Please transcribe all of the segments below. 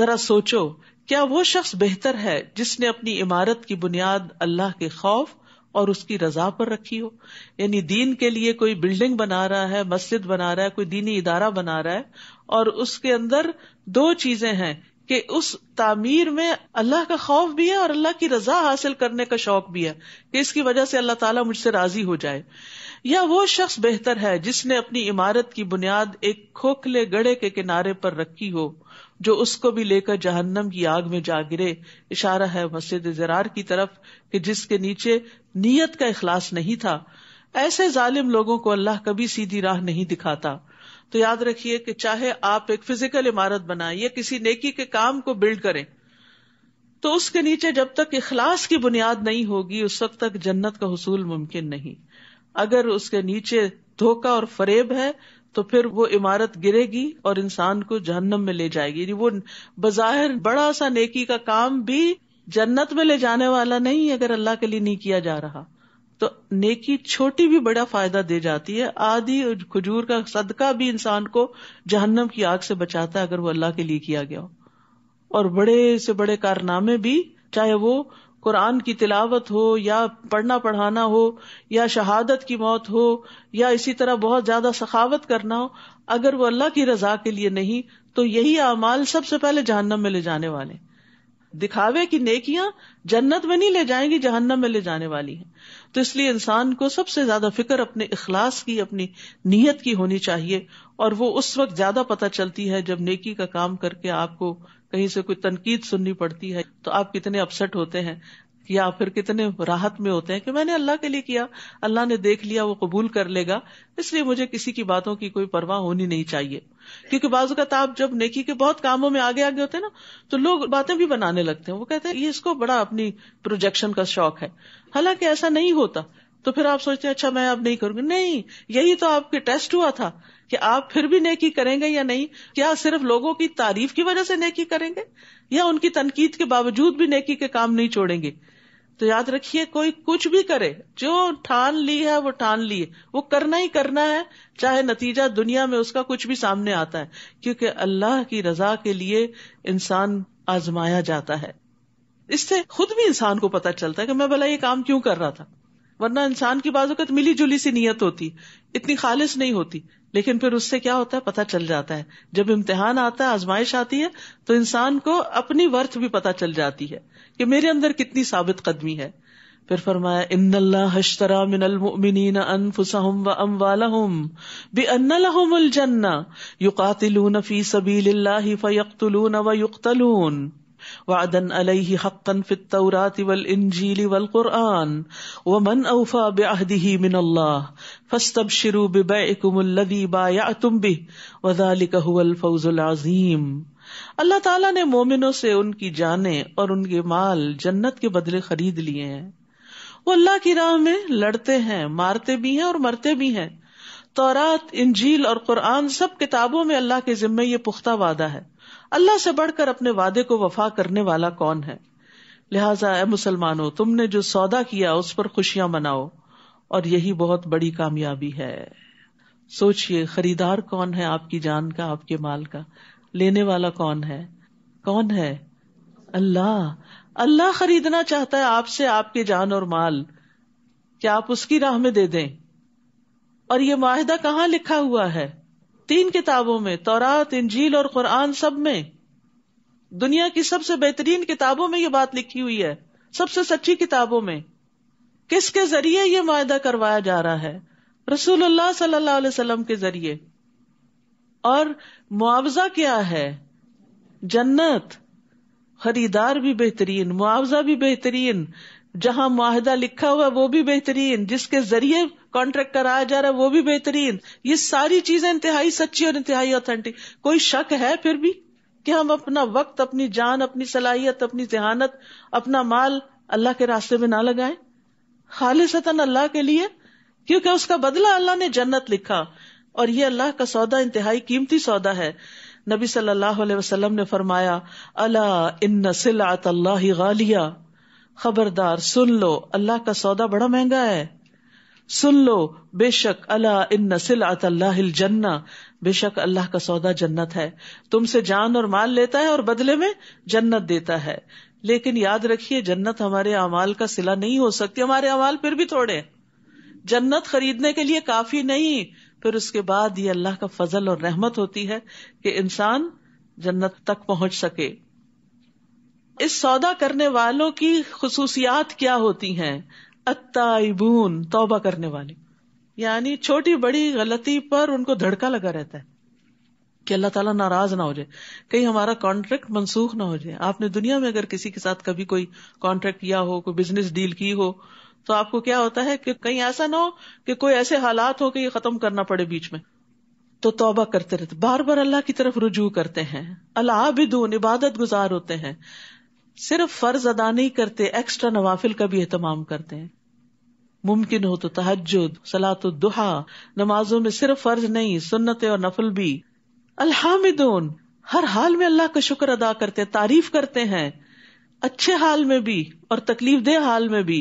जरा सोचो क्या वो शख्स बेहतर है जिसने अपनी इमारत की बुनियाद अल्लाह के खौफ और उसकी रजा पर रखी हो यानी दीन के लिए कोई बिल्डिंग बना रहा है मस्जिद बना रहा है कोई दीनी इदारा बना रहा है और उसके अंदर दो चीजें हैं कि उस तामीर में अल्लाह का खौफ भी है और अल्लाह की रजा हासिल करने का शौक भी है कि इसकी वजह से अल्लाह ताला मुझसे राजी हो जाए या वो शख्स बेहतर है जिसने अपनी इमारत की बुनियाद एक खोखले गड़े के किनारे पर रखी हो जो उसको भी लेकर जहन्नम की आग में जा गिरे इशारा है मस्जिद जरार की तरफ कि जिसके नीचे नीयत का इखलास नहीं था ऐसे जालिम लोगों को अल्लाह कभी सीधी राह नहीं दिखाता तो याद रखिए कि चाहे आप एक फिजिकल इमारत बनाए या किसी नेकी के काम को बिल्ड करें तो उसके नीचे जब तक इखलास की बुनियाद नहीं होगी उस वक्त तक जन्नत का हसूल मुमकिन नहीं अगर उसके नीचे धोखा और फरेब है तो फिर वो इमारत गिरेगी और इंसान को जहन्नम में ले जाएगी वो बजाहिर बड़ा सा नेकी का काम भी जन्नत में ले जाने वाला नहीं अगर अल्लाह के लिए नहीं किया जा रहा तो नेकी छोटी भी बड़ा फायदा दे जाती है आदि खजूर का सदका भी इंसान को जहन्नम की आग से बचाता है अगर वो अल्लाह के लिए किया गया हो और बड़े से बड़े कारनामे भी चाहे वो कुरान की तिलावत हो या पढ़ना पढ़ाना हो या शहादत की मौत हो या इसी तरह बहुत ज्यादा सखावत करना हो अगर वो अल्लाह की रजा के लिए नहीं तो यही अमाल सबसे पहले जहन्नम में ले जाने वाले हैं दिखावे की नेकियां जन्नत में नहीं ले जाएंगी जहन्नम में ले जाने वाली है तो इसलिए इंसान को सबसे ज्यादा फिक्र अपने इखलास की अपनी नीयत की होनी चाहिए और वो उस वक्त ज्यादा पता चलती है जब नेकी का काम करके आपको कहीं से कोई तनकीद सुननी पड़ती है तो आप कितने अपसेट होते हैं या फिर कितने राहत में होते हैं कि मैंने अल्लाह के लिए किया अल्लाह ने देख लिया वो कबूल कर लेगा इसलिए मुझे किसी की बातों की कोई परवाह होनी नहीं चाहिए क्योंकि बाजूकात आप जब नेकी के बहुत कामों में आगे आगे होते हैं ना तो लोग बातें भी बनाने लगते हैं वो कहते हैं ये इसको बड़ा अपनी प्रोजेक्शन का शौक है हालांकि ऐसा नहीं होता तो फिर आप सोचते हैं अच्छा मैं अब नहीं करूंगी नहीं यही तो आपके टेस्ट हुआ था कि आप फिर भी नेकी करेंगे या नहीं क्या सिर्फ लोगों की तारीफ की वजह से नेकी करेंगे या उनकी तनकीद के बावजूद भी नेकी के काम नहीं छोड़ेंगे तो याद रखिए कोई कुछ भी करे जो ठान ली है वो ठान ली है वो करना ही करना है चाहे नतीजा दुनिया में उसका कुछ भी सामने आता है क्योंकि अल्लाह की रजा के लिए इंसान आजमाया जाता है इससे खुद भी इंसान को पता चलता है कि मैं भला ये काम क्यों कर रहा था वरना इंसान की का मिली जुली सी नीयत होती इतनी खालिश नहीं होती लेकिन फिर उससे क्या होता है पता चल जाता है जब इम्तिहान आता है आजमाइश आती है तो इंसान को अपनी वर्थ भी पता चल जाती है कि मेरे अंदर कितनी साबित कदमी है फिर फरमाया इन हशतरा मिनल अनफुसहम व अमवालहम बि अन्नलहमुल जन्ना युकातिलून फी सबीलिल्लाहि फयक्तुलून व युक्तलून वदन अलैहि हक्कन फितौरात वल इंजील वल कुरआन व मन औफा बेहदी मिन अल्लाह फस्तब शिरु बेबी बाया तुम बि वजालिक हुल फौजुल आजीम अल्लाह ताला ने मोमिनों से उनकी जाने और उनके माल जन्नत के बदले खरीद लिए हैं वो अल्लाह की राह में लड़ते हैं मारते भी हैं और मरते भी हैं तोरात इंजील और कुरान सब किताबों में अल्लाह के जिम्मे ये पुख्ता वादा है अल्लाह से बढ़कर अपने वादे को वफा करने वाला कौन है लिहाजा ए मुसलमानों तुमने जो सौदा किया उस पर खुशियां मनाओ और यही बहुत बड़ी कामयाबी है सोचिए खरीदार कौन है आपकी जान का आपके माल का लेने वाला कौन है कौन है अल्लाह अल्लाह खरीदना चाहता है आपसे आपके जान और माल क्या आप उसकी राह में दे दें और ये माहिदा कहाँ लिखा हुआ है तीन किताबों में तोरात इंजील और कुरान सब में दुनिया की सबसे बेहतरीन किताबों में ये बात लिखी हुई है सबसे सच्ची किताबों में किसके जरिए ये मायदा करवाया जा रहा है रसूलुल्लाह सल्लल्लाहु अलैहि वसल्लम के जरिए और मुआवजा क्या है जन्नत खरीदार भी बेहतरीन मुआवजा भी बेहतरीन जहां माहिदा लिखा हुआ वो भी बेहतरीन जिसके जरिए कॉन्ट्रैक्टर आ जा रहा है वो भी बेहतरीन ये सारी चीजें इंतहाई सच्ची और इंतहाई ऑथेंटिक कोई शक है फिर भी कि हम अपना वक्त अपनी जान अपनी सलाहियत अपनी जहानत अपना माल अल्लाह के रास्ते में ना लगाए खालिशन अल्लाह के लिए क्योंकि उसका बदला अल्लाह ने जन्नत लिखा और ये अल्लाह का सौदा इंतहाई कीमती सौदा है नबी सल्लल्लाहु अलैहि वसल्लम ने फरमाया अला इन सिलात अल्लाह गालिया खबरदार सुन लो अल्लाह का सौदा बड़ा महंगा है सुन लो बेशक अल्लाह इन सिलत अल्लाह जन्ना बेशक अल्लाह का सौदा जन्नत है तुमसे जान और माल लेता है और बदले में जन्नत देता है लेकिन याद रखिए जन्नत हमारे अमाल का सिला नहीं हो सकती हमारे अमाल फिर भी थोड़े जन्नत खरीदने के लिए काफी नहीं फिर उसके बाद ये अल्लाह का फजल और रहमत होती है कि इंसान जन्नत तक पहुंच सके इस सौदा करने वालों की खसूसियात क्या होती हैं अत्ताइबून तौबा करने वाले यानी छोटी बड़ी गलती पर उनको धड़का लगा रहता है कि अल्लाह ताला नाराज ना हो जाए कहीं हमारा कॉन्ट्रैक्ट मनसूख ना हो जाए आपने दुनिया में अगर किसी के साथ कभी कोई कॉन्ट्रैक्ट किया हो कोई बिजनेस डील की हो तो आपको क्या होता है कि कहीं ऐसा ना हो कि कोई ऐसे हालात हो कि ये खत्म करना पड़े बीच में तो तौबा करते रहते बार बार अल्लाह की तरफ रुझू करते हैं अल्लाह आबिदून इबादत गुजार होते हैं सिर्फ फर्ज अदा नहीं करते एक्स्ट्रा नवाफिल का भी एहतमाम करते हैं मुमकिन हो तो तहज सलात दुहा नमाजों में सिर्फ फर्ज नहीं सुन्नते और नफल भी अल्हामिदोन हर हाल में अल्लाह का शुक्र अदा करते तारीफ करते हैं अच्छे हाल में भी और तकलीफ दे हाल में भी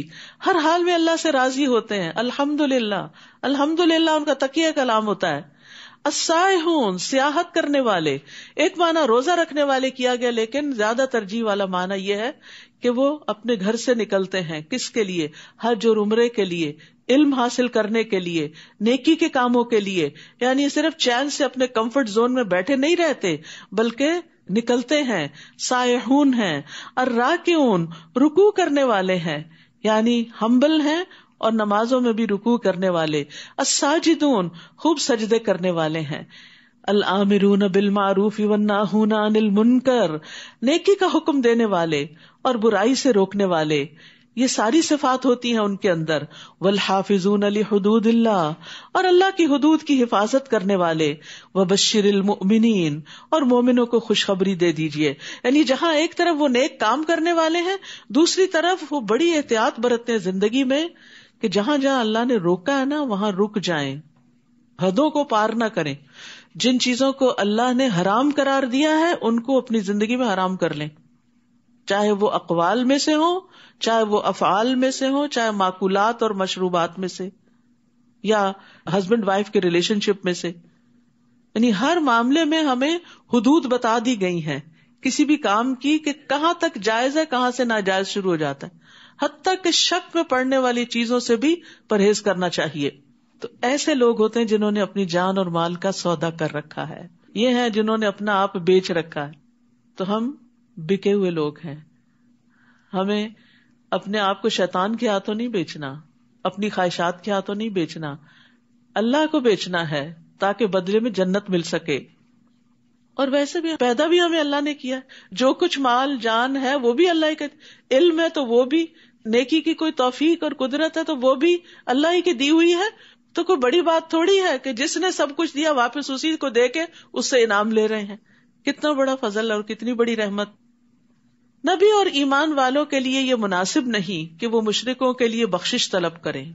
हर हाल में अल्लाह से राजी होते हैं अल्हम्दुलिल्लाह अल्हम्दुलिल्लाह उनका तकिया कलाम होता है सियाहत करने वाले एक माना रोजा रखने वाले किया गया लेकिन ज्यादा तरजीह वाला माना यह है कि वो अपने घर से निकलते हैं किसके लिए हर जो उम्रे के लिए इल्म हासिल करने के लिए नेकी के कामों के लिए यानी सिर्फ चैन से अपने कम्फर्ट जोन में बैठे नहीं रहते बल्कि निकलते हैं सायहून है और राक्यून रुकू करने वाले हैं यानी हम्बल हैं और नमाजों में भी रुकू करने वाले असाजिदून खूब सजदे करने वाले हैं अल बिल मारूफ नाहूना अनिल मुनकर नेकी का हुक्म देने वाले और बुराई से रोकने वाले ये सारी सिफात होती है उनके अंदर वल हाफिजून अली हदूद और अल्लाह की हदूद की हिफाजत करने वाले व बशर और मोमिनों को खुशखबरी दे दीजिए यानी जहाँ एक तरफ वो नेक काम करने वाले हैं दूसरी तरफ वो बड़ी एहतियात बरतते हैं जिंदगी में कि जहां जहां अल्लाह ने रोका है ना वहां रुक जाए हदों को पार ना करें जिन चीजों को अल्लाह ने हराम करार दिया है उनको अपनी जिंदगी में हराम कर लें चाहे वो अकवाल में से हो चाहे वो अफाल में से हो चाहे माकूलात और मशरूबात में से या हस्बैंड वाइफ के रिलेशनशिप में से यानी हर मामले में हमें हदूद बता दी गई है किसी भी काम की कि कहाँ तक जायज है कहां से नाजायज शुरू हो जाता है हती के शक में पड़ने वाली चीजों से भी परहेज करना चाहिए तो ऐसे लोग होते हैं जिन्होंने अपनी जान और माल का सौदा कर रखा है ये है जिन्होंने अपना आप बेच रखा है तो हम बिके हुए लोग हैं हमें अपने आप को शैतान के हाथों नहीं बेचना अपनी ख्वाहिशात के हाथों नहीं बेचना अल्लाह को बेचना है ताकि बदले में जन्नत मिल सके और वैसे भी पैदा भी हमें अल्लाह ने किया जो कुछ माल जान है वो भी अल्लाह का इल्म है तो वो भी नेकी की कोई तोफीक और कुदरत है तो वो भी अल्लाह ही की दी हुई है तो कोई बड़ी बात थोड़ी है कि जिसने सब कुछ दिया वापस उसी को दे के उससे इनाम ले रहे हैं कितना बड़ा फजल और कितनी बड़ी रहमत नबी और ईमान वालों के लिए ये मुनासिब नहीं कि वो मुशरकों के लिए बख्शिश तलब करें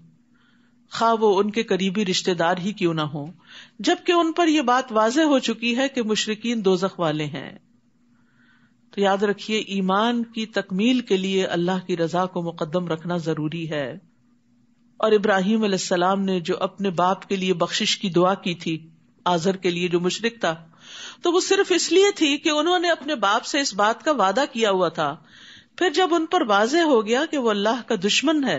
खा वो उनके करीबी रिश्तेदार ही क्यों ना हो जबकि उन पर यह बात वाजे हो चुकी है कि मुशरकिन दो जख वाले हैं तो याद रखिए ईमान की तकमील के लिए अल्लाह की रजा को मुकदम रखना जरूरी है और इब्राहिम सलाम ने जो अपने बाप के लिए बख्शिश की दुआ की थी आजर के लिए जो मुशरक था तो वो सिर्फ इसलिए थी कि उन्होंने अपने बाप से इस बात का वादा किया हुआ था फिर जब उन पर वाजे हो गया कि वो अल्लाह का दुश्मन है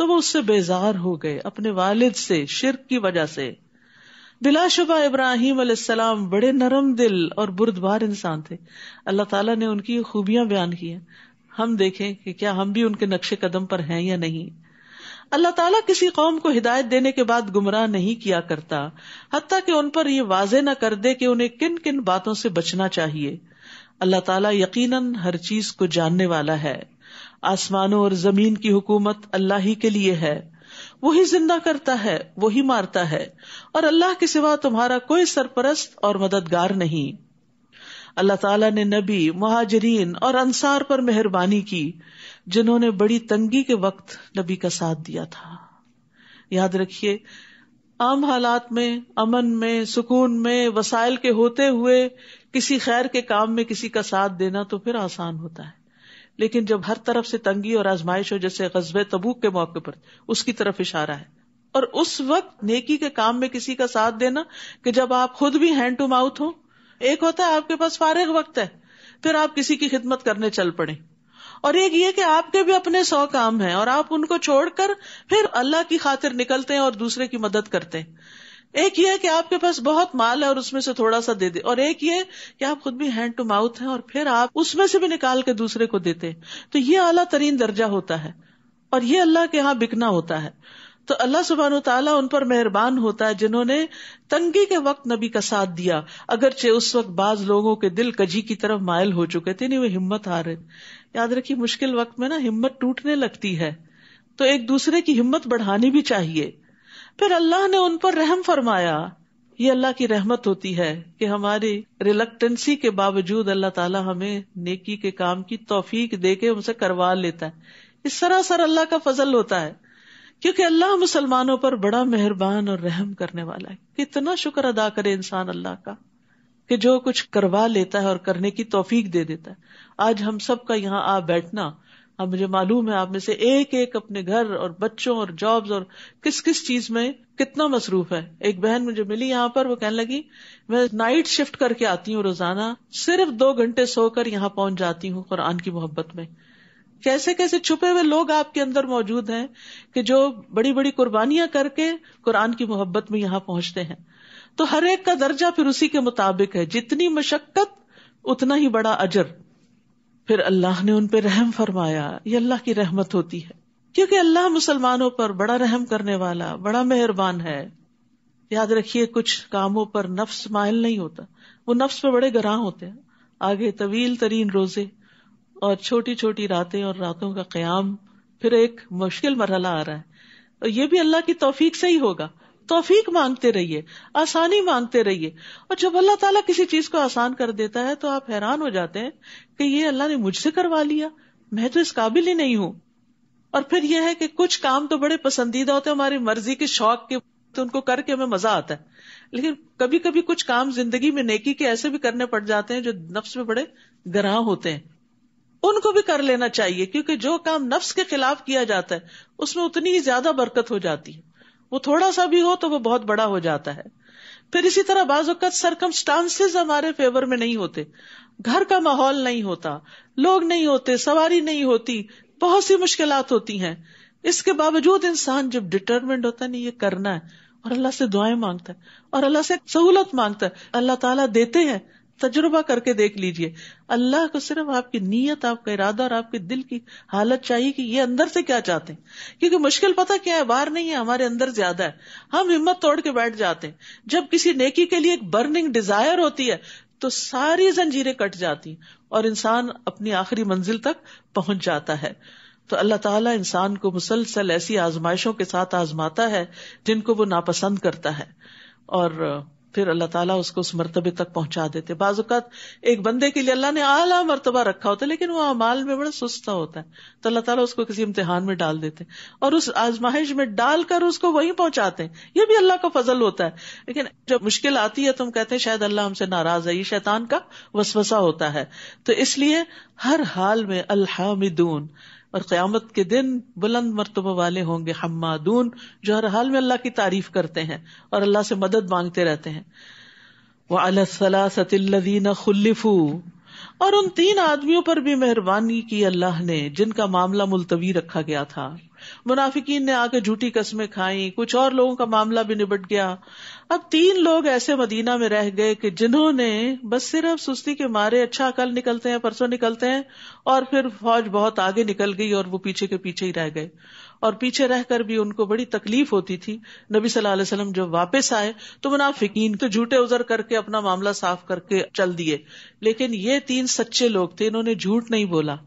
तो वो उससे बेजार हो गए अपने वालिद से शिरक की वजह से बिलाशुबा इब्राहिम सलाम बड़े नरम दिल और बुरदबार इंसान थे अल्लाह ताला ने उनकी खूबियां बयान की हैं हम देखें कि क्या हम भी उनके नक्शे कदम पर हैं या नहीं अल्लाह ताला किसी कौम को हिदायत देने के बाद गुमराह नहीं किया करता हती कि उन पर यह वाजे न कर दे कि उन्हें किन किन बातों से बचना चाहिए अल्लाह ताला यकीनन हर चीज को जानने वाला है आसमानों और जमीन की हुकूमत अल्लाह ही के लिए है वही जिंदा करता है वही मारता है और अल्लाह के सिवा तुम्हारा कोई सरपरस्त और मददगार नहीं अल्लाह ताला ने नबी महाजरीन और अंसार पर मेहरबानी की जिन्होंने बड़ी तंगी के वक्त नबी का साथ दिया था याद रखिए आम हालात में अमन में सुकून में वसाइल के होते हुए किसी खैर के काम में किसी का साथ देना तो फिर आसान होता है लेकिन जब हर तरफ से तंगी और आजमाइश हो जैसे गजब तबूक के मौके पर उसकी तरफ इशारा है और उस वक्त नेकी के काम में किसी का साथ देना कि जब आप खुद भी हैंड टू माउथ हो एक होता है आपके पास फारिग वक्त है फिर आप किसी की खिदमत करने चल पड़े और एक ये कि आपके भी अपने सौ काम हैं और आप उनको छोड़कर फिर अल्लाह की खातिर निकलते हैं और दूसरे की मदद करते हैं एक ये कि आपके पास बहुत माल है और उसमें से थोड़ा सा दे दे और एक ये कि आप खुद भी हैंड टू माउथ हैं और फिर आप उसमें से भी निकाल के दूसरे को देते हैं तो ये आला तरीन दर्जा होता है और ये अल्लाह के यहाँ बिकना होता है तो अल्लाह सुबहान तला उन पर मेहरबान होता है जिन्होंने तंगी के वक्त नबी का साथ दिया अगर चे उस वक्त बाज लोगों के दिल कजी की तरफ मायल हो चुके थे नहीं वे हिम्मत हारे याद रखिए मुश्किल वक्त में ना हिम्मत टूटने लगती है तो एक दूसरे की हिम्मत बढ़ानी भी चाहिए फिर अल्लाह ने उन पर रहम फरमाया ये अल्लाह की रहमत होती है कि हमारी रिलक्टेंसी के बावजूद अल्लाह ताला हमें नेकी के काम की तोफीक दे के हमसे करवा लेता है इस सरासर अल्लाह का फजल होता है क्योंकि अल्लाह मुसलमानों पर बड़ा मेहरबान और रहम करने वाला है कितना शुक्र अदा करे इंसान अल्लाह का कि जो कुछ करवा लेता है और करने की तोफीक दे देता है आज हम सबका यहाँ आ बैठना अब मुझे मालूम है आप में से एक एक अपने घर और बच्चों और जॉब्स और किस किस चीज में कितना मसरूफ है एक बहन मुझे मिली यहाँ पर वो कहने लगी मैं नाइट शिफ्ट करके आती हूँ रोजाना सिर्फ दो घंटे सोकर यहाँ पहुंच जाती हूँ कुरान की मोहब्बत में कैसे कैसे छुपे हुए लोग आपके अंदर मौजूद हैं कि जो बड़ी बड़ी कुर्बानियां करके कुरान की मोहब्बत में यहां पहुंचते हैं तो हर एक का दर्जा फिर उसी के मुताबिक है जितनी मशक्कत उतना ही बड़ा अजर फिर अल्लाह ने उन पर रहम फरमाया ये अल्लाह की रहमत होती है क्योंकि अल्लाह मुसलमानों पर बड़ा रहम करने वाला बड़ा मेहरबान है याद रखिए कुछ कामों पर नफ्स मायल नहीं होता वो नफ्स पर बड़े गराह होते हैं आगे तवील तरीन रोजे और छोटी छोटी रातें और रातों का क्याम फिर एक मुश्किल मरहला आ रहा है और ये भी अल्लाह की तोफीक से ही होगा तोफीक मांगते रहिए आसानी मांगते रहिए और जब अल्लाह ताला किसी चीज को आसान कर देता है तो आप हैरान हो जाते हैं कि ये अल्लाह ने मुझसे करवा लिया मैं तो इस काबिल ही नहीं हूं और फिर यह है कि कुछ काम तो बड़े पसंदीदा होते हैं हमारी मर्जी के शौक के तो उनको करके हमें मजा आता है लेकिन कभी कभी कुछ काम जिंदगी में नेकी के ऐसे भी करने पड़ जाते हैं जो नफ्स में बड़े ग्राह होते हैं उनको भी कर लेना चाहिए क्योंकि जो काम नफ्स के खिलाफ किया जाता है उसमें उतनी ही ज्यादा बरकत हो जाती है वो थोड़ा सा भी हो तो वो बहुत बड़ा हो जाता है फिर इसी तरह बाजत सरकमस्टांसेस हमारे फेवर में नहीं होते घर का माहौल नहीं होता लोग नहीं होते सवारी नहीं होती बहुत सी मुश्किल होती हैं इसके बावजूद इंसान जब डिटर्मेंट होता है ना ये करना है और अल्लाह से दुआएं मांगता है और अल्लाह से सहूलत मांगता है अल्लाह ताला देते हैं तजुर्बा करके देख लीजिए अल्लाह को सिर्फ आपकी नीयत आपका इरादा और आपके दिल की हालत चाहिए कि ये अंदर से क्या चाहते हैं क्योंकि मुश्किल पता क्या है बाहर नहीं है हमारे अंदर ज्यादा है हम हिम्मत तोड़ के बैठ जाते हैं जब किसी नेकी के लिए एक बर्निंग डिजायर होती है तो सारी जंजीरें कट जाती और इंसान अपनी आखिरी मंजिल तक पहुंच जाता है तो अल्लाह ताला इंसान को मुसलसल ऐसी आजमाइशों के साथ आजमाता है जिनको वो नापसंद करता है और फिर अल्लाह ताला उसको उस मरतबे तक पहुंचा देते बाजुकात एक बंदे के लिए अल्लाह ने आला मरतबा रखा होता है लेकिन वो अमाल में बड़ा सुस्ता होता है तो अल्लाह ताला उसको किसी इम्तिहान में डाल देते और उस आजमाइश में डालकर उसको वहीं पहुंचाते हैं ये भी अल्लाह का फजल होता है लेकिन जब मुश्किल आती है तो हम कहते हैं शायद अल्लाह हमसे नाराज है ये शैतान का वसवसा होता है तो इसलिए हर हाल में अल्हामिदून और क्यामत के दिन बुलंद मरतबा वाले होंगे हमादून जो हर हाल में अल्लाह की तारीफ करते हैं और अल्लाह से मदद मांगते रहते हैं वह अलसलासतीन खुल्लिफू और उन तीन आदमियों पर भी मेहरबानी की अल्लाह ने जिनका मामला मुलतवी रखा गया था मुनाफिकीन ने आके झूठी कस्में खाई कुछ और लोगों का मामला भी निबट गया अब तीन लोग ऐसे मदीना में रह गए कि जिन्होंने बस सिर्फ सुस्ती के मारे अच्छा कल निकलते हैं परसों निकलते हैं और फिर फौज बहुत आगे निकल गई और वो पीछे के पीछे ही रह गए और पीछे रहकर भी उनको बड़ी तकलीफ होती थी नबी सल्लल्लाहु अलैहि वसल्लम जब वापस आए तो मुनाफिकीन तो झूठे उजर करके अपना मामला साफ करके चल दिए लेकिन ये तीन सच्चे लोग थे इन्होंने झूठ नहीं बोला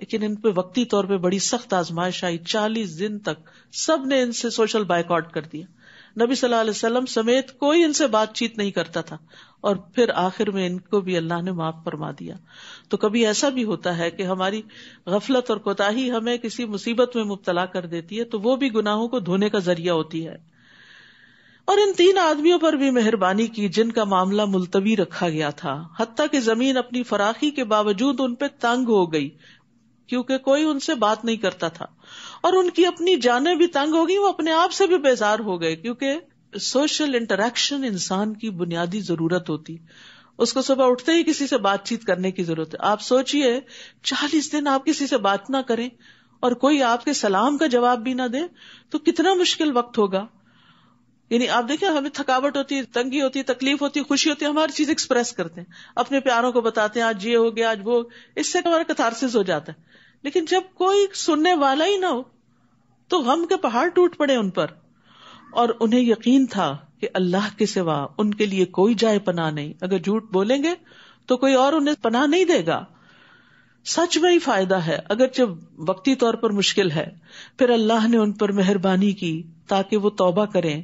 लेकिन इन पे वक्ती तौर पे बड़ी सख्त आजमाइश आई चालीस दिन तक सब ने इनसे सोशल बायकॉट कर दिया नबी सल्लल्लाहु अलैहि वसल्लम समेत कोई इनसे बातचीत नहीं करता था और फिर आखिर में इनको भी अल्लाह ने माफ फरमा दिया तो कभी ऐसा भी होता है कि हमारी गफलत और कोताही हमें किसी मुसीबत में मुबतला कर देती है तो वो भी गुनाहों को धोने का जरिया होती है और इन तीन आदमियों पर भी मेहरबानी की जिनका मामला मुलतवी रखा गया था हती की जमीन अपनी फराखी के बावजूद उनपे तंग हो गई क्योंकि कोई उनसे बात नहीं करता था और उनकी अपनी जाने भी तंग हो गई वो अपने आप से भी बेजार हो गए क्योंकि सोशल इंटरेक्शन इंसान की बुनियादी जरूरत होती उसको सुबह उठते ही किसी से बातचीत करने की जरूरत है आप सोचिए चालीस दिन आप किसी से बात ना करें और कोई आपके सलाम का जवाब भी ना दे तो कितना मुश्किल वक्त होगा यानी आप देखिए हमें थकावट होती है तंगी होती है तकलीफ होती है खुशी होती है हम हर चीज एक्सप्रेस करते हैं अपने प्यारों को बताते हैं आज ये हो गया आज वो इससे हमारा कथारसिस हो जाता है लेकिन जब कोई सुनने वाला ही ना हो तो गम के पहाड़ टूट पड़े उन पर और उन्हें यकीन था कि अल्लाह के सिवा उनके लिए कोई जाए पनाह नहीं अगर झूठ बोलेंगे तो कोई और उन्हें पनाह नहीं देगा सच में ही फायदा है अगर जब वक्ती तौर पर मुश्किल है फिर अल्लाह ने उन पर मेहरबानी की ताकि वो तौबा करें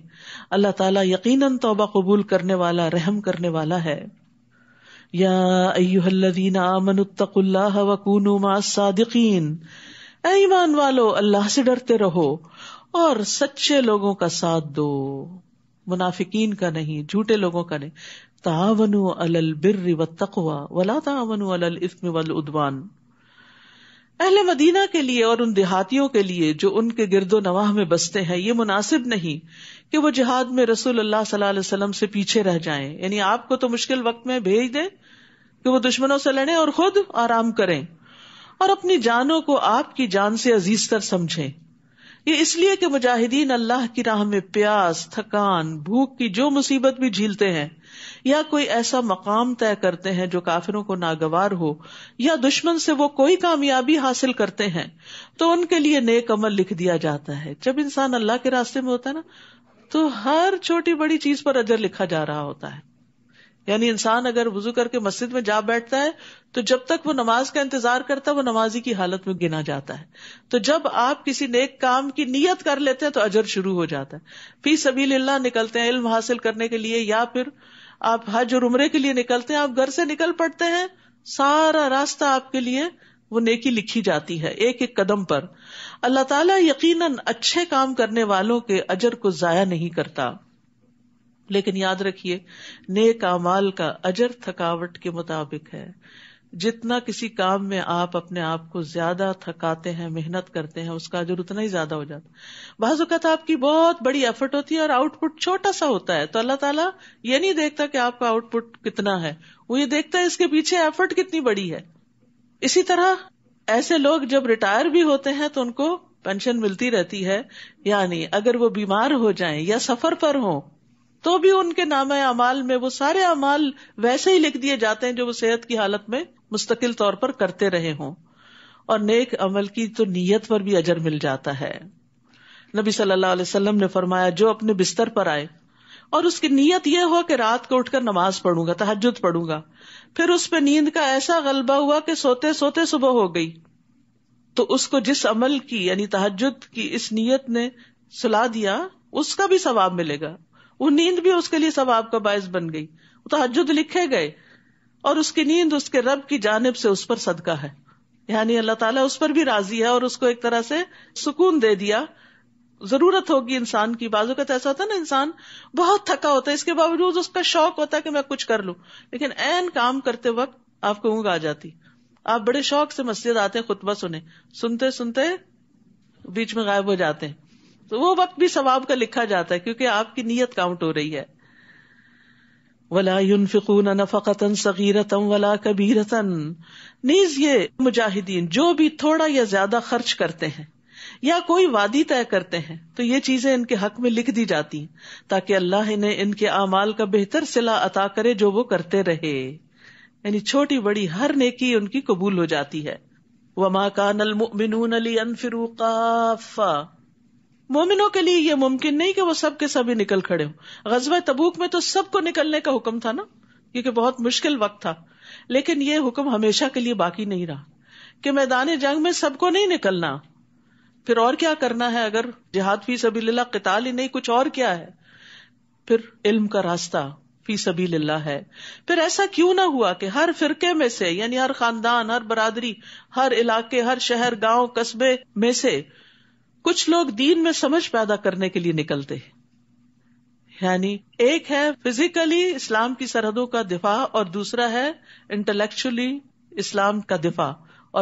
अल्लाह ताला यकीनन तौबा कबूल करने वाला रहम करने वाला है या अयुहल्लदीन आमनुत्तकुल्लाह वकूनु मासादिकीन ईमान वालो अल्लाह से डरते रहो और सच्चे लोगों का साथ दो मुनाफिकीन का नहीं झूठे लोगों का नहीं तावन अलल बिर्र व तकवा वला तावन अलल इसम वल उदवान अहले मदीना के लिए और उन देहातियों के लिए जो उनके गिरदो नवाह में बसते हैं ये मुनासिब नहीं कि वो जिहाद में रसूल अल्लाह सल्लल्लाहु अलैहि वसल्लम से पीछे रह जाएं यानी आपको तो मुश्किल वक्त में भेज दें कि वो दुश्मनों से लड़ें और खुद आराम करें और अपनी जानों को आपकी जान से अजीज तर समझें ये इसलिए कि मुजाहिदीन अल्लाह की राह में प्यास थकान भूख की जो मुसीबत भी झीलते हैं या कोई ऐसा मकाम तय करते हैं जो काफिरों को नागवार हो या दुश्मन से वो कोई कामयाबी हासिल करते हैं तो उनके लिए नेक अमल लिख दिया जाता है जब इंसान अल्लाह के रास्ते में होता है ना तो हर छोटी बड़ी चीज पर अजर लिखा जा रहा होता है यानी इंसान अगर वजू करके मस्जिद में जा बैठता है तो जब तक वो नमाज का इंतजार करता है वो नमाजी की हालत में गिना जाता है तो जब आप किसी नेक काम की नीयत कर लेते हैं तो अजर शुरू हो जाता है फिर सभी ला निकलते हैं इल्म हासिल करने के लिए या फिर आप हज और उमरे के लिए निकलते हैं आप घर से निकल पड़ते हैं सारा रास्ता आपके लिए वो नेकी लिखी जाती है एक एक कदम पर अल्लाह ताला यकीनन अच्छे काम करने वालों के अजर को जाया नहीं करता लेकिन याद रखिए नेक अमाल का अजर थकावट के मुताबिक है जितना किसी काम में आप अपने आप को ज्यादा थकाते हैं मेहनत करते हैं उसका अजर उतना ही ज्यादा हो जाता है आपकी बहुत बड़ी एफर्ट होती है और आउटपुट छोटा सा होता है तो अल्लाह ताला ये नहीं देखता कि आपका आउटपुट कितना है वो ये देखता है इसके पीछे एफर्ट कितनी बड़ी है इसी तरह ऐसे लोग जब रिटायर भी होते हैं तो उनको पेंशन मिलती रहती है यानी अगर वो बीमार हो जाए या सफर पर हों तो भी उनके नाम अमाल में वो सारे अमाल वैसे ही लिख दिए जाते हैं जो वो सेहत की हालत में मुस्तकिल तौर पर करते रहे हों और नेक अमल की तो नीयत पर भी अजर मिल जाता है नबी सल्लल्लाहु अलैहि वसल्लम ने फरमाया जो अपने बिस्तर पर आए और उसकी नीयत यह हुआ कि रात को उठकर नमाज पढ़ूंगा तहजद पढ़ूंगा फिर उस पर नींद का ऐसा गलबा हुआ कि सोते सोते सुबह हो गई तो उसको जिस अमल की यानी तहजद की इस नीयत ने सुला दिया उसका भी सवाब मिलेगा वो नींद भी उसके लिए सवाब का बायस बन गई तहजद लिखे गए और उसकी नींद उसके रब की जानब से उस पर सदका है यानी अल्लाह ताला उस पर भी राजी है और उसको एक तरह से सुकून दे दिया जरूरत होगी इंसान की बाजू का ऐसा होता है ना इंसान बहुत थका होता है इसके बावजूद उसका शौक होता है कि मैं कुछ कर लू लेकिन एन काम करते वक्त आपको ऊँग आ जाती आप बड़े शौक से मस्जिद आते हैं खुतबा सुने सुनते सुनते बीच में गायब हो जाते हैं तो वो वक्त भी सवाब का लिखा जाता है क्योंकि आपकी नीयत काउंट हो रही है वला नफकतन सगीरतम वला कबीरतन नीज ये मुजाहिदीन जो भी थोड़ा या ज्यादा खर्च करते हैं या कोई वादी तय करते हैं तो ये चीजें इनके हक में लिख दी जाती हैं ताकि अल्लाह इन्हें इनके अमाल का बेहतर सिला अता करे जो वो करते रहे यानी छोटी बड़ी हर नेकी उनकी कबूल हो जाती है वमा का नल अली अनफिरूकाफा मोमिनों के लिए यह मुमकिन नहीं कि वो सब के सभी निकल खड़े हों गजवा तबूक में तो सबको निकलने का हुक्म था ना क्योंकि बहुत मुश्किल वक्त था लेकिन यह हुक्म हमेशा के लिए बाकी नहीं रहा कि मैदान जंग में सबको नहीं निकलना फिर और क्या करना है अगर जिहाद फी सभी ला ही नहीं कुछ और क्या है फिर इल्म का रास्ता फी सभी ला है फिर ऐसा क्यों ना हुआ कि हर फिरके में से यानी हर खानदान हर बरादरी हर इलाके हर शहर गांव कस्बे में से कुछ लोग दीन में समझ पैदा करने के लिए निकलते हैं यानी एक है फिजिकली इस्लाम की सरहदों का दिफा और दूसरा है इंटेलेक्चुअली इस्लाम का दिफा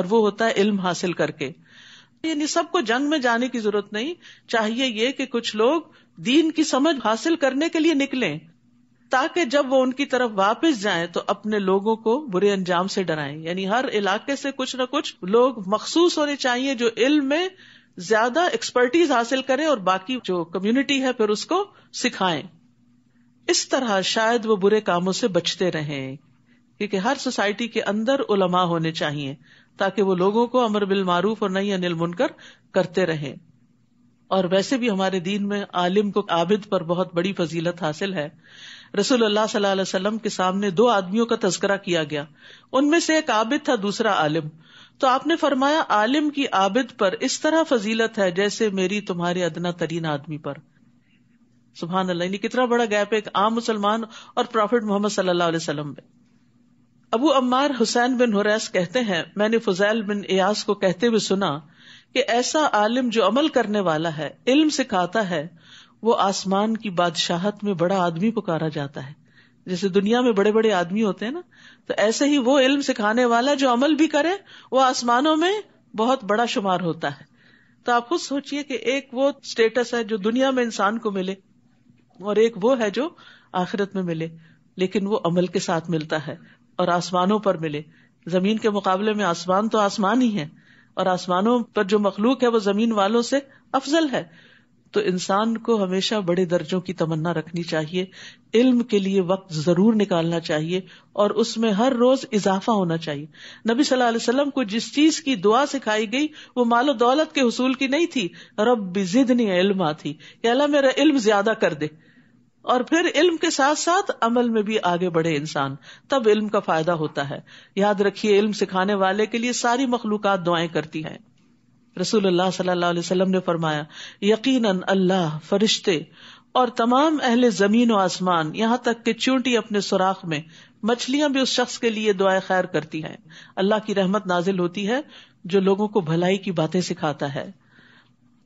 और वो होता है इल्म हासिल करके यानी सबको जंग में जाने की जरूरत नहीं चाहिए ये कि कुछ लोग दीन की समझ हासिल करने के लिए निकले ताकि जब वो उनकी तरफ वापस जाएं तो अपने लोगों को बुरे अंजाम से डराएं यानी हर इलाके से कुछ न कुछ लोग मखसूस होने चाहिए जो इल्म में ज्यादा एक्सपर्टीज हासिल करें और बाकी जो कम्युनिटी है फिर उसको सिखाएं इस तरह शायद वो बुरे कामों से बचते रहें क्योंकि हर सोसाइटी के अंदर उलमा होने चाहिए ताकि वो लोगों को अमर बिल मारूफ और नहीं अनिल मुनकर करते रहे और वैसे भी हमारे दीन में आलिम को आबिद पर बहुत बड़ी फजीलत हासिल है रसूल अल्लाह सल्लल्लाहु अलैहि वसल्लम के सामने दो आदमियों का तस्करा किया गया उनमें से एक आबिद था दूसरा आलिम तो आपने फरमाया आलिम की आबिद पर इस तरह फजीलत है जैसे मेरी तुम्हारे अदना तरीन आदमी पर सुबहान अल्लाह ने कितना बड़ा गैप है एक आम मुसलमान और प्रॉफिट मोहम्मद सल्लल्लाहु अलैहि वसल्लम में अबू अम्मार हुसैन बिन हुरैस कहते हैं मैंने फुजैल बिन इयास को कहते हुए सुना कि ऐसा आलिम जो अमल करने वाला है इल्म सिखाता है वो आसमान की बादशाहत में बड़ा आदमी पुकारा जाता है जैसे दुनिया में बड़े बड़े आदमी होते हैं ना तो ऐसे ही वो इल्म सिखाने वाला जो अमल भी करे वो आसमानों में बहुत बड़ा शुमार होता है तो आप खुद सोचिए कि एक वो स्टेटस है जो दुनिया में इंसान को मिले और एक वो है जो आखिरत में मिले लेकिन वो अमल के साथ मिलता है और आसमानों पर मिले जमीन के मुकाबले में आसमान तो आसमान ही है और आसमानों पर जो मखलूक है वो जमीन वालों से अफजल है तो इंसान को हमेशा बड़े दर्जों की तमन्ना रखनी चाहिए इल्म के लिए वक्त जरूर निकालना चाहिए और उसमें हर रोज इजाफा होना चाहिए नबी सल्लल्लाहु अलैहि वसल्लम को जिस चीज की दुआ सिखाई गई वो मालो दौलत के हसूल की नहीं थी रब जिदनी इल्मा थी अल्लाह मेरा इल्म ज्यादा कर दे और फिर इल्म के साथ साथ अमल में भी आगे बढ़े इंसान तब इल्म का फायदा होता है याद रखिए इल्म सिखाने वाले के लिए सारी मखलूकत दुआएं करती हैं रसूलुल्लाह सल्लल्लाहु अलैहि वसल्लम ने फरमाया यकीनन अल्लाह फरिश्ते और तमाम अहले जमीन और आसमान यहाँ तक कि चूंटी अपने सुराख में मछलियां भी उस शख्स के लिए दुआ खैर करती हैं अल्लाह की रहमत नाजिल होती है जो लोगों को भलाई की बातें सिखाता है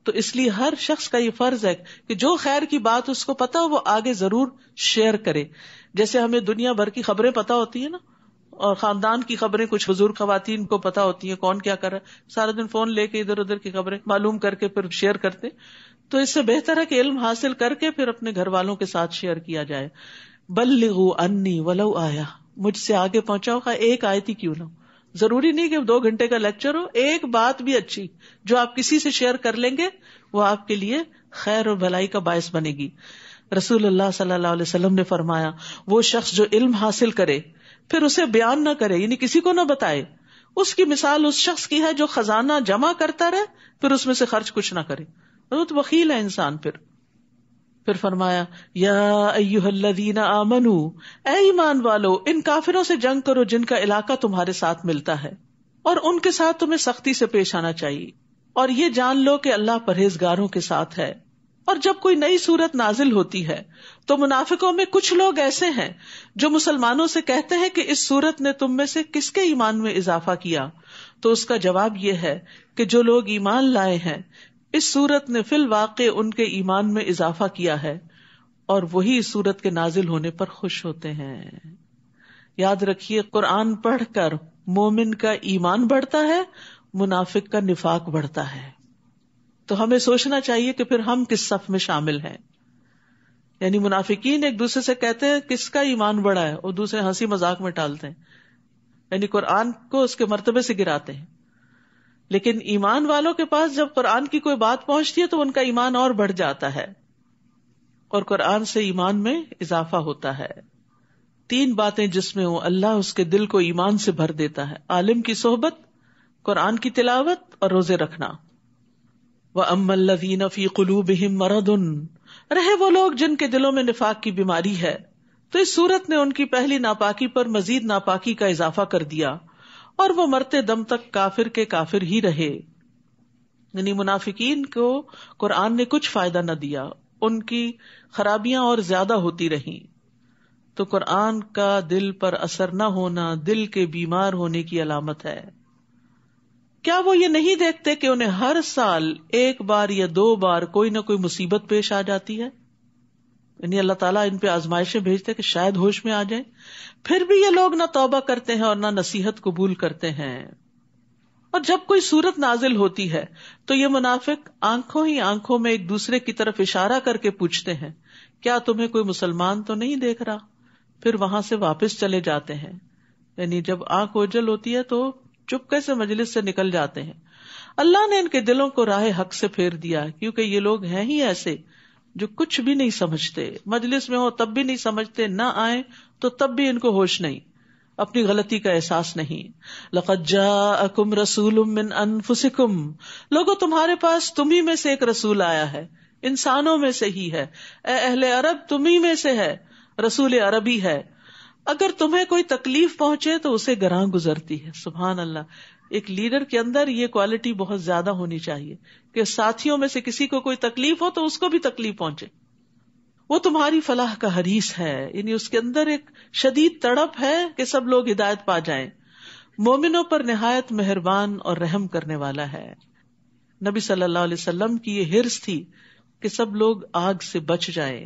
तो इसलिए हर शख्स का ये फर्ज है कि जो खैर की बात उसको पता हो वो आगे जरूर शेयर करे जैसे हमें दुनिया भर की खबरें पता होती है ना और खानदान की खबरें कुछ बुजुर्ग खातन को पता होती है कौन क्या कर रहा है सारा दिन फोन लेके इधर उधर की खबरें मालूम करके फिर शेयर करते तो इससे बेहतर है कि इल्म हासिल करके फिर अपने घर वालों के साथ शेयर किया जाए बल्लू अन्नी वलऊ आया मुझसे आगे पहुंचाओ का एक आयती क्यों ना जरूरी नहीं कि दो घंटे का लेक्चर हो एक बात भी अच्छी जो आप किसी से शेयर कर लेंगे वो आपके लिए खैर और भलाई का बायस बनेगी रसूल सल्लल्लाहु अलैहि वसल्लम ने फरमाया वो शख्स जो इल्म हासिल करे फिर उसे बयान ना करे यानी किसी को ना बताए उसकी मिसाल उस शख्स की है जो खजाना जमा करता रहे फिर उसमें से खर्च कुछ ना करे बहुत तो वकील है इंसान फिर फिर फरमाया आमनु ऐमान वालो इन काफिरों से जंग करो जिनका इलाका तुम्हारे साथ मिलता है और उनके साथ तुम्हें सख्ती से पेश आना चाहिए और ये जान लो कि अल्लाह परहेजगारों के साथ है और जब कोई नई सूरत नाजिल होती है तो मुनाफिकों में कुछ लोग ऐसे हैं जो मुसलमानों से कहते हैं कि इस सूरत ने तुम में से किसके ईमान में इजाफा किया तो उसका जवाब यह है कि जो लोग ईमान लाए हैं इस सूरत ने फिल वाक़ उनके ईमान में इजाफा किया है और वही इस सूरत के नाजिल होने पर खुश होते हैं याद रखिए कुरान पढ़कर मोमिन का ईमान बढ़ता है मुनाफिक का निफाक बढ़ता है तो हमें सोचना चाहिए कि फिर हम किस सफ में शामिल हैं यानी मुनाफिकीन एक दूसरे से कहते हैं किसका ईमान बड़ा है और दूसरे हंसी मजाक में टालते हैं यानी कुरान को उसके मर्तबे से गिराते हैं लेकिन ईमान वालों के पास जब कुरान की कोई बात पहुंचती है तो उनका ईमान और बढ़ जाता है और कुरान से ईमान में इजाफा होता है तीन बातें जिसमें हो अल्लाह उसके दिल को ईमान से भर देता है आलिम की सोहबत कुरान की तिलावत और रोजे रखना व अम्मल्लवीन फी मरद उन रहे वो लोग जिनके दिलों में निफाक की बीमारी है तो इस सूरत ने उनकी पहली नापाकी पर मजीद नापाकी का इजाफा कर दिया और वो मरते दम तक काफिर के काफिर ही रहे यानी मुनाफिकीन को कुरान ने कुछ फायदा न दिया उनकी खराबियां और ज्यादा होती रही तो कुरान का दिल पर असर न होना दिल के बीमार होने की अलामत है क्या वो ये नहीं देखते कि उन्हें हर साल एक बार या दो बार कोई ना कोई मुसीबत पेश आ जाती है यानी अल्लाह ताला इन पे आजमाइशें भेजते कि शायद होश में आ जाए फिर भी ये लोग ना तौबा करते हैं और ना नसीहत कबूल करते हैं और जब कोई सूरत नाजिल होती है तो ये मुनाफिक आंखों ही आंखों में एक दूसरे की तरफ इशारा करके पूछते हैं क्या तुम्हें कोई मुसलमान तो नहीं देख रहा फिर वहां से वापस चले जाते हैं यानी जब आंख ओझल होती है तो चुप कैसे मजलिस से निकल जाते हैं अल्लाह ने इनके दिलों को राह हक से फेर दिया है क्योंकि ये लोग हैं ही ऐसे जो कुछ भी नहीं समझते मजलिस में हो तब भी नहीं समझते न आए तो तब भी इनको होश नहीं अपनी गलती का एहसास नहीं लकज्जा अकुम रसूल मिन अनफुसिकुम लोगो तुम्हारे पास तुम्ही में से एक रसूल आया है इंसानों में से ही है अहले अरब तुम्ही में से है रसूल अरबी है अगर तुम्हें कोई तकलीफ पहुंचे तो उसे गराह गुजरती है सुबहान अल्लाह एक लीडर के अंदर ये क्वालिटी बहुत ज्यादा होनी चाहिए कि साथियों में से किसी को कोई तकलीफ हो तो उसको भी तकलीफ पहुंचे वो तुम्हारी फलाह का हरीस है यानी उसके अंदर एक शदीद तड़प है कि सब लोग हिदायत पा जाए मोमिनों पर नहायत मेहरबान और रहम करने वाला है नबी सल्लाम की ये हिर्स थी कि सब लोग आग से बच जाए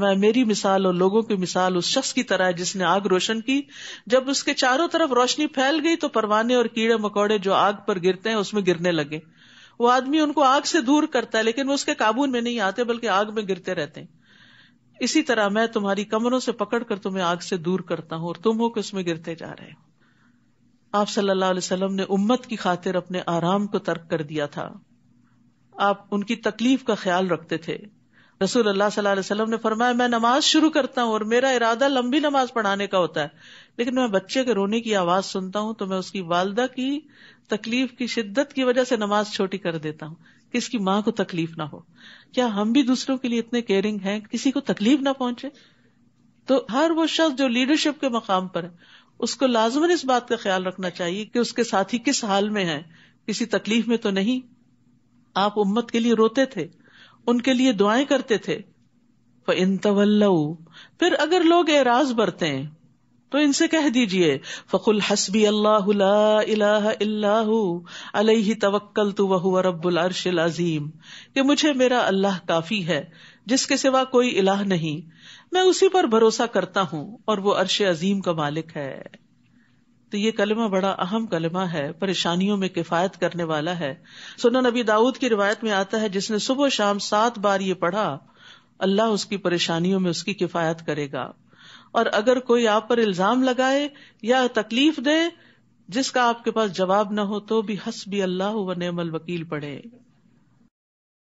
मैं मेरी मिसाल और लोगों की मिसाल उस शख्स की तरह है जिसने आग रोशन की जब उसके चारों तरफ रोशनी फैल गई तो परवाने और कीड़े मकोड़े जो आग पर गिरते हैं उसमें गिरने लगे वो आदमी उनको आग से दूर करता है लेकिन वो उसके काबू में नहीं आते बल्कि आग में गिरते रहते हैं इसी तरह मैं तुम्हारी कमरों से पकड़कर तुम्हें आग से दूर करता हूं और तुम हो कि उसमें गिरते जा रहे हो आप सल्लल्लाहु अलैहि वसल्लम ने उम्मत की खातिर अपने आराम को तर्क कर दिया था आप उनकी तकलीफ का ख्याल रखते थे रसूल अल्लाह सल्लल्लाहु अलैहि वसल्लम ने फरमाया मैं नमाज शुरू करता हूँ और मेरा इरादा लंबी नमाज पढ़ाने का होता है लेकिन मैं बच्चे के रोने की आवाज सुनता हूँ तो मैं उसकी वालदा की तकलीफ की शिद्दत की वजह से नमाज छोटी कर देता हूँ कि इसकी माँ को तकलीफ ना हो क्या हम भी दूसरों के लिए इतने केयरिंग है किसी को तकलीफ ना पहुंचे तो हर वो शख्स जो लीडरशिप के मकाम पर है उसको लाजमन इस बात का ख्याल रखना चाहिए कि उसके साथी किस हाल में है किसी तकलीफ में तो नहीं आप उम्मत के लिए रोते थे उनके लिए दुआएं करते थे इन तवल्लऊ फिर अगर लोग एराज बरते तो इनसे कह दीजिए फकुल हसबी अल्लाह अलही तवक्कल तो वह रब्बुल अर्शिल अजीम कि मुझे मेरा अल्लाह काफी है जिसके सिवा कोई इलाह नहीं मैं उसी पर भरोसा करता हूँ और वो अर्श अजीम का मालिक है तो ये कलमा बड़ा अहम कलमा है परेशानियों में किफायत करने वाला है सुनो नबी दाऊद की रिवायत में आता है जिसने सुबह शाम सात बार ये पढ़ा अल्लाह उसकी परेशानियों में उसकी किफायत करेगा और अगर कोई आप पर इल्जाम लगाए या तकलीफ दे जिसका आपके पास जवाब ना हो तो भी हस भी अल्लाह व नमल वकील पढ़े